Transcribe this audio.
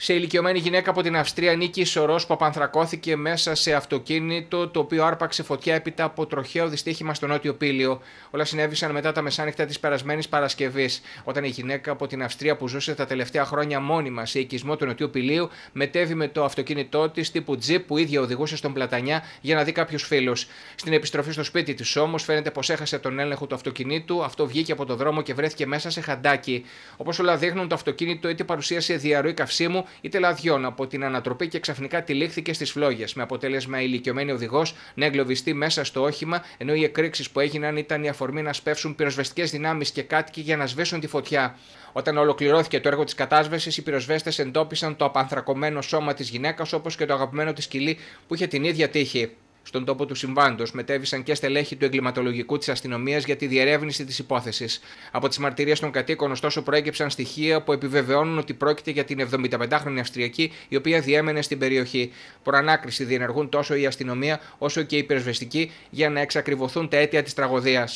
Σε ηλικιωμένη γυναίκα από την Αυστρία Νίκη Σωρός που απανθρακώθηκε μέσα σε αυτοκίνητο το οποίο άρπαξε φωτιά έπειτα από τροχαίο δυστύχημα στο Νότιο πύλιο. Όλα συνέβησαν μετά τα μεσάνυχτα της περασμένης Παρασκευής, όταν η γυναίκα από την Αυστρία που ζούσε τα τελευταία χρόνια μόνιμα σε οικισμό του Νοτιού πυλίου, μετέβη με το αυτοκίνητό της τύπου τζιπ που ίδια οδηγούσε στον Πλατανιά για να δει κάποιους φίλους. Στην επιστροφή στο σπίτι της όμως φαίνεται πως έχασε τον έλεγχο του αυτοκινήτου, αυτό βγήκε από το δρόμο και βρέθηκε μέσα σε χαντάκι. Όπως όλα δείχνουν, το αυτοκίνητο είτε παρουσίασε διαρροή καυσίμου είτε λαδιών από την ανατροπή και ξαφνικά τυλίχθηκε στις φλόγες, με αποτέλεσμα η ηλικιωμένη οδηγός να εγκλωβιστεί μέσα στο όχημα, ενώ οι εκρήξεις που έγιναν ήταν η αφορμή να σπεύσουν πυροσβεστικές δυνάμεις και κάτοικοι για να σβήσουν τη φωτιά. Όταν ολοκληρώθηκε το έργο της κατάσβεσης, οι πυροσβέστες εντόπισαν το απανθρακωμένο σώμα της γυναίκας όπως και το αγαπημένο της σκυλή που είχε την ίδια τύχη. Στον τόπο του συμβάντος μετέβησαν και στελέχη του εγκληματολογικού της αστυνομίας για τη διερεύνηση της υπόθεσης. Από τις μαρτυρίες των κατοίκων, ωστόσο, προέκυψαν στοιχεία που επιβεβαιώνουν ότι πρόκειται για την 75χρονη Αυστριακή, η οποία διέμενε στην περιοχή. Προανάκριση διενεργούν τόσο η αστυνομία όσο και η πυροσβεστική για να εξακριβωθούν τα αίτια της τραγωδίας.